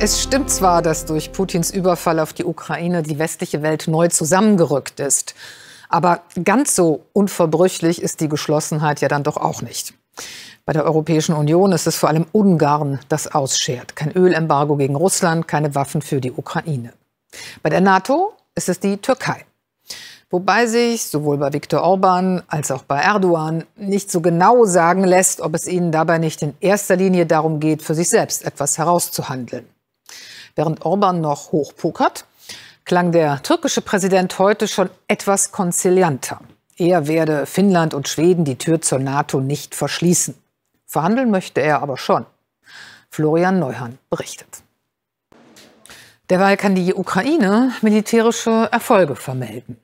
Es stimmt zwar, dass durch Putins Überfall auf die Ukraine die westliche Welt neu zusammengerückt ist. Aber ganz so unverbrüchlich ist die Geschlossenheit ja dann doch auch nicht. Bei der Europäischen Union ist es vor allem Ungarn, das ausschert. Kein Ölembargo gegen Russland, keine Waffen für die Ukraine. Bei der NATO ist es die Türkei. Wobei sich sowohl bei Viktor Orban als auch bei Erdogan nicht so genau sagen lässt, ob es ihnen dabei nicht in erster Linie darum geht, für sich selbst etwas herauszuhandeln. Während Orban noch hochpokert, klang der türkische Präsident heute schon etwas konzilianter. Er werde Finnland und Schweden die Tür zur NATO nicht verschließen. Verhandeln möchte er aber schon. Florian Neuhan berichtet. Derweil kann die Ukraine militärische Erfolge vermelden.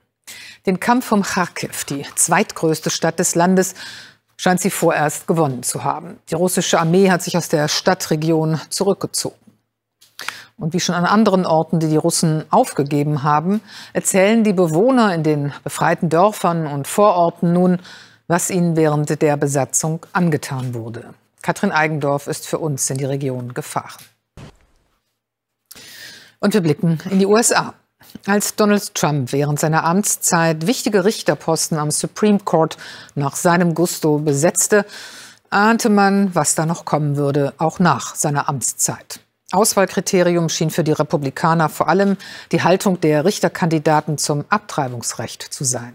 Den Kampf um Kharkiv, die zweitgrößte Stadt des Landes, scheint sie vorerst gewonnen zu haben. Die russische Armee hat sich aus der Stadtregion zurückgezogen. Und wie schon an anderen Orten, die die Russen aufgegeben haben, erzählen die Bewohner in den befreiten Dörfern und Vororten nun, was ihnen während der Besatzung angetan wurde. Katrin Eigendorf ist für uns in die Region gefahren. Und wir blicken in die USA. Als Donald Trump während seiner Amtszeit wichtige Richterposten am Supreme Court nach seinem Gusto besetzte, ahnte man, was da noch kommen würde, auch nach seiner Amtszeit. Auswahlkriterium schien für die Republikaner vor allem die Haltung der Richterkandidaten zum Abtreibungsrecht zu sein.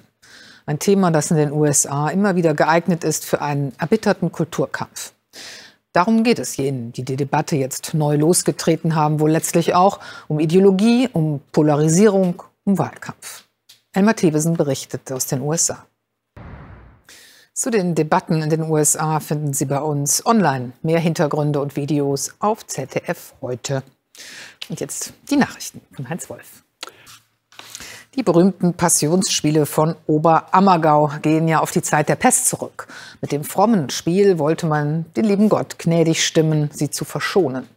Ein Thema, das in den USA immer wieder geeignet ist für einen erbitterten Kulturkampf. Darum geht es jenen, die die Debatte jetzt neu losgetreten haben, wohl letztlich auch um Ideologie, um Polarisierung, um Wahlkampf. Elmar Thewesen berichtet aus den USA. Zu den Debatten in den USA finden Sie bei uns online mehr Hintergründe und Videos auf ZDF heute. Und jetzt die Nachrichten von Heinz Wolf. Die berühmten Passionsspiele von Oberammergau gehen ja auf die Zeit der Pest zurück. Mit dem frommen Spiel wollte man den lieben Gott gnädig stimmen, sie zu verschonen.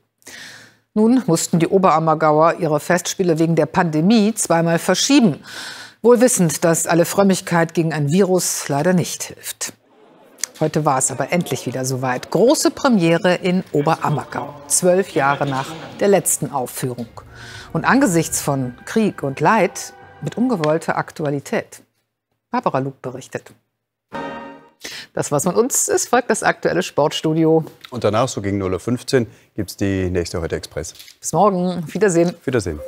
Nun mussten die Oberammergauer ihre Festspiele wegen der Pandemie zweimal verschieben. Wohl wissend, dass alle Frömmigkeit gegen ein Virus leider nicht hilft. Heute war es aber endlich wieder soweit. Große Premiere in Oberammergau, zwölf Jahre nach der letzten Aufführung. Und angesichts von Krieg und Leid mit ungewollter Aktualität. Barbara Luke berichtet. Das war's von uns. Es folgt das aktuelle Sportstudio. Und danach, so gegen 0.15 Uhr, gibt's die nächste Heute Express. Bis morgen. Wiedersehen. Wiedersehen.